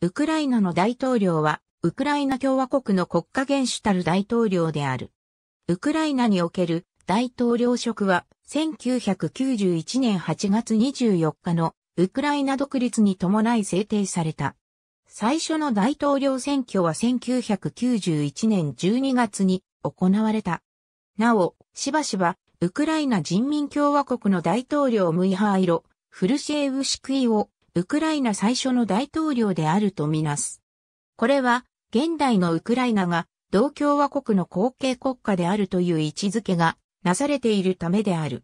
ウクライナの大統領は、ウクライナ共和国の国家元首たる大統領である。ウクライナにおける大統領職は、1991年8月24日のウクライナ独立に伴い制定された。最初の大統領選挙は1991年12月に行われた。なお、しばしば、ウクライナ人民共和国の大統領ムイハイロ、フルシェーウシクイをウクライナ最初の大統領であるとみなす。これは、現代のウクライナが、同共和国の後継国家であるという位置づけが、なされているためである。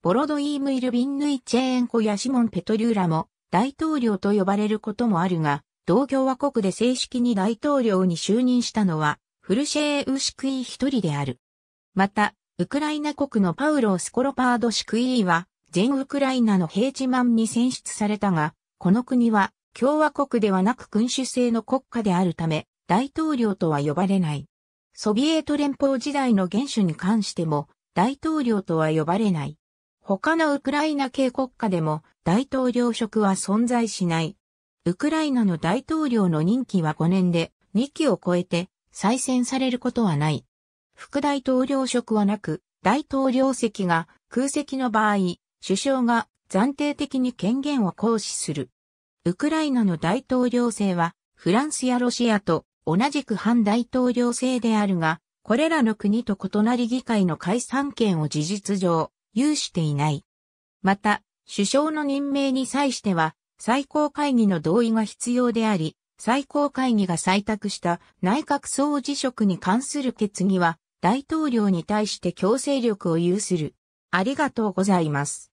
ボロドイーム・イルビンヌイ・チェーンコやシモン・ペトリューラも、大統領と呼ばれることもあるが、同共和国で正式に大統領に就任したのは、フルシェーウ・シクイ一人である。また、ウクライナ国のパウロ・スコロパード・シクイは、全ウクライナの平イマンに選出されたが、この国は共和国ではなく君主制の国家であるため、大統領とは呼ばれない。ソビエト連邦時代の元首に関しても、大統領とは呼ばれない。他のウクライナ系国家でも大統領職は存在しない。ウクライナの大統領の任期は5年で2期を超えて再選されることはない。副大統領職はなく、大統領席が空席の場合、首相が暫定的に権限を行使する。ウクライナの大統領制は、フランスやロシアと同じく反大統領制であるが、これらの国と異なり議会の解散権を事実上、有していない。また、首相の任命に際しては、最高会議の同意が必要であり、最高会議が採択した内閣総辞職に関する決議は、大統領に対して強制力を有する。ありがとうございます。